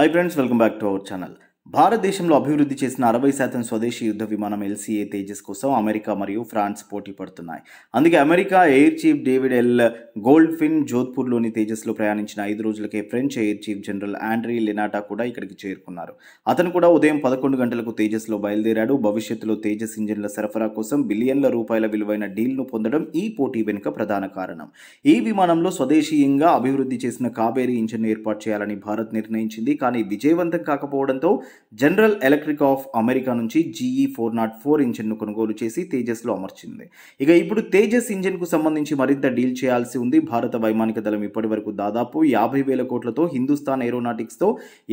hi friends welcome back to our channel భారతదేశంలో అభివృద్ధి చేసిన అరవై శాతం స్వదేశీ యుద్ధ విమానం ఎల్సీఏ తేజస్ కోసం అమెరికా మరియు ఫ్రాన్స్ పోటీ పడుతున్నాయి అందుకే America air chief David L Goldfein జోధ్పూర్లోని తేజస్లో ప్రయాణించిన ఐదు రోజులకే French air chief general Andre Lanata కూడా ఇక్కడికి చేరుకున్నారు అతను కూడా ఉదయం పదకొండు గంటలకు తేజస్లో బయలుదేరాడు భవిష్యత్తులో తేజస్ ఇంజన్ల సరఫరా కోసం బిలియన్ల రూపాయల విలువైన డీల్ను పొందడం ఈ పోటీ వెనుక ప్రధాన కారణం ఈ విమానంలో స్వదేశీయంగా అభివృద్ధి చేసిన కాబేరీ ఇంజిన్ ఏర్పాటు చేయాలని భారత్ నిర్ణయించింది కానీ విజయవంతం కాకపోవడంతో జనరల్ ఎలక్ట్రిక్ ఆఫ్ అమెరికా నుంచి జీఈ ఫోర్ నాట్ ఫోర్ ఇంజిన్ను కొనుగోలు చేసి తేజస్లో అమర్చింది ఇక ఇప్పుడు తేజస్ ఇంజిన్కు సంబంధించి మరింత డీల్ చేయాల్సి ఉంది భారత వైమానిక దళం ఇప్పటి వరకు దాదాపు యాభై వేల కోట్లతో హిందుస్థాన్ ఏరోనాటిక్స్తో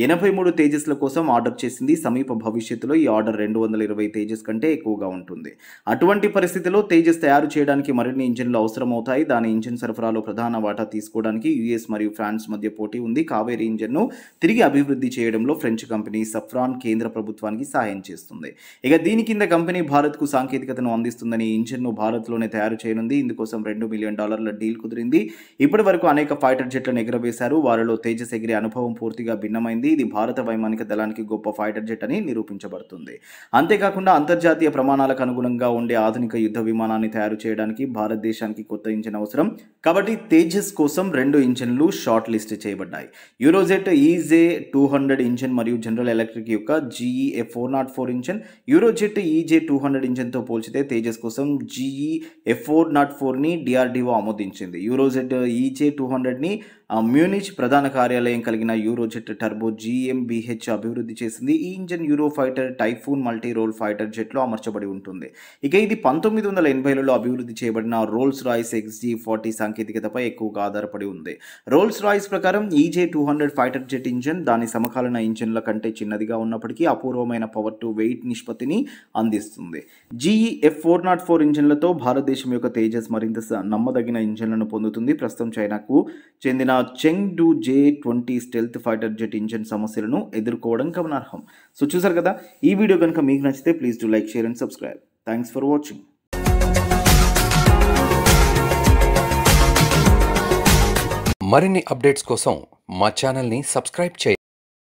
ఎనభై మూడు తేజస్ల కోసం ఆర్డర్ చేసింది సమీప భవిష్యత్తులో ఈ ఆర్డర్ రెండు వందల ఇరవై తేజస్ కంటే ఎక్కువగా ఉంటుంది అటువంటి పరిస్థితిలో తేజస్ తయారు చేయడానికి మరిన్ని ఇంజిన్లు అవసరమవుతాయి దాని ఇంజిన్ సరఫరాలో ప్రధాన వాటా తీసుకోవడానికి యుఎస్ మరియు ఫ్రాన్స్ మధ్య పోటీ ఉంది కావేరీ ఇంజిన్ను తిరిగి అభివృద్ధి చేయడంలో ఫ్రెంచ్ కంపెనీ సఫ్ సఫ్రాన్ కేంద్ర ప్రభుత్వానికి సహాయం చేస్తుంది ఇక దీని కింద కంపెనీ భారత్కు సాంకేతికతను అందిస్తుందని ఇంజిన్ను భారత్లోనే తయారు చేయనుంది ఇందుకోసం రెండు మిలియన్ డాలర్ల డీల్ కుదిరింది ఇప్పటి వరకు అనేక ఫైటర్ జెట్లను ఎగరవేశారు వారిలో తేజస్ ఎగిరే అనుభవం పూర్తిగా భిన్నమైంది ఇది భారత వైమానిక దళానికి గొప్ప ఫైటర్ జెట్ అని నిరూపించబడుతుంది అంతేకాకుండా అంతర్జాతీయ ప్రమాణాలకు అనుగుణంగా ఉండే ఆధునిక యుద్ధ విమానాన్ని తయారు చేయడానికి భారతదేశానికి కొత్త ఇంజిన్ అవసరం కాబట్టి తేజస్ కోసం రెండు ఇంజిన్లు షార్ట్ లిస్ట్ చేయబడ్డాయి Eurojet EJ two hundred engine మరియు జనరల్ ఎలక్ట్రిక్ ఎలక్ట్రిక్ యొక్క GE four naught four engine Eurojet EJ two hundred ఇంజన్తో పోల్చితే తేజస్ కోసం జీఈ ఎఫ్ ఫోర్ నాట్ ఫోర్ని డిఆర్డీఓ ఆమోదించింది యూరోజెట్ ఈజే టూ హండ్రెడ్ని మ్యూనిచ్ ప్రధాన కార్యాలయం కలిగిన యూరోజెట్ టర్బో జీఎంబీహెచ్ అభివృద్ధి చేసింది ఈ engine Eurofighter Typhoon multi role fighter జెట్లో అమర్చబడి ఉంటుంది ఇక ఇది పంతొమ్మిది వందల ఎనభైలలో అభివృద్ధి చేయబడిన రోల్స్ రాయిస్ ఎక్స్జీ ఫార్టీ సాంకేతికతపై ఎక్కువగా ఆధారపడి ఉంది రోల్స్ రాయిస్ ప్రకారం EJ two hundred fighter jet engine దాని సమకాలీన ఇంజన్ల కంటే చిన్నదిగా హెవీగా ఉన్నప్పటికీ అపూర్వమైన పవర్ టు వెయిట్ నిష్పత్తిని అందిస్తుంది GE F four naught four ఇంజన్లతో భారతదేశం యొక్క తేజస్ మరింత నమ్మదగిన ఇంజన్లను పొందుతుంది ప్రస్తుతం చైనాకు చెందిన Chengdu J twenty stealth fighter jet engine సమస్యలను ఎదుర్కోవడం గమనార్హం సో చూసారు కదా ఈ వీడియో కనుక మీకు నచ్చితే please do like share and subscribe thanks for watching మరిన్ని అప్డేట్స్ కోసం మా సబ్స్క్రైబ్